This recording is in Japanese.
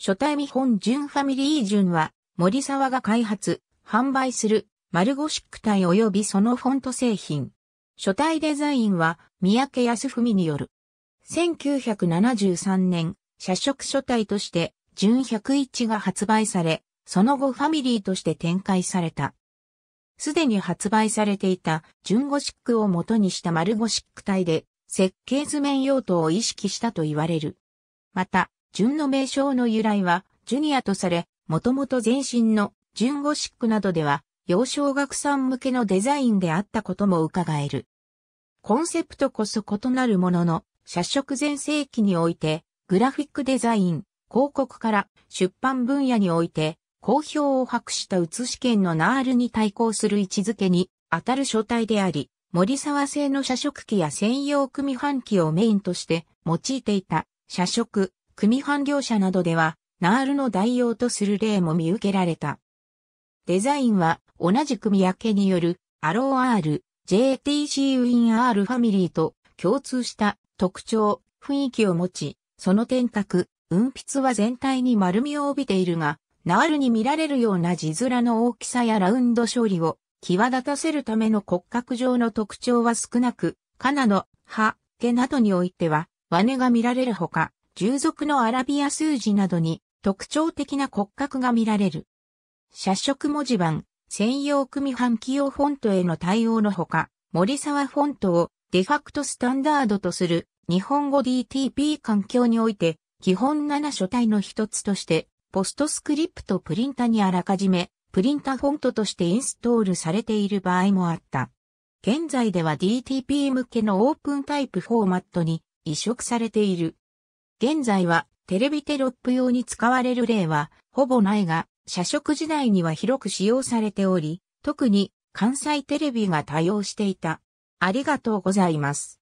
初代見本純ファミリー純は、森沢が開発、販売する、マルゴシック体及びそのフォント製品。初代デザインは、三宅康文による。1973年、社食初代として、純101が発売され、その後ファミリーとして展開された。すでに発売されていた、純ゴシックを元にしたマルゴシック体で、設計図面用途を意識したと言われる。また、順の名称の由来は、ジュニアとされ、もともと前身の純ゴシックなどでは、幼少学さん向けのデザインであったことも伺える。コンセプトこそ異なるものの、社食全盛期において、グラフィックデザイン、広告から出版分野において、好評を博した写し券のナールに対抗する位置づけに当たる書体であり、森沢製の社食機や専用組版機をメインとして用いていた社食、組版業者などでは、ナールの代用とする例も見受けられた。デザインは同じ組み分けによるア r ー r JTC ン・アール・ファミリーと共通した特徴、雰囲気を持ち、その点択、運筆は全体に丸みを帯びているが、ナールに見られるような字面の大きさやラウンド処理を際立たせるための骨格上の特徴は少なく、カナのハ、ゲなどにおいては、ワネが見られるほか、従属のアラビア数字などに特徴的な骨格が見られる。社色文字盤、専用組版起用フォントへの対応のほか、森沢フォントをデファクトスタンダードとする日本語 DTP 環境において、基本7書体の一つとして、ポストスクリプトプリンタにあらかじめ、プリンタフォントとしてインストールされている場合もあった。現在では DTP 向けのオープンタイプフォーマットに移植されている。現在はテレビテロップ用に使われる例はほぼないが、社食時代には広く使用されており、特に関西テレビが多用していた。ありがとうございます。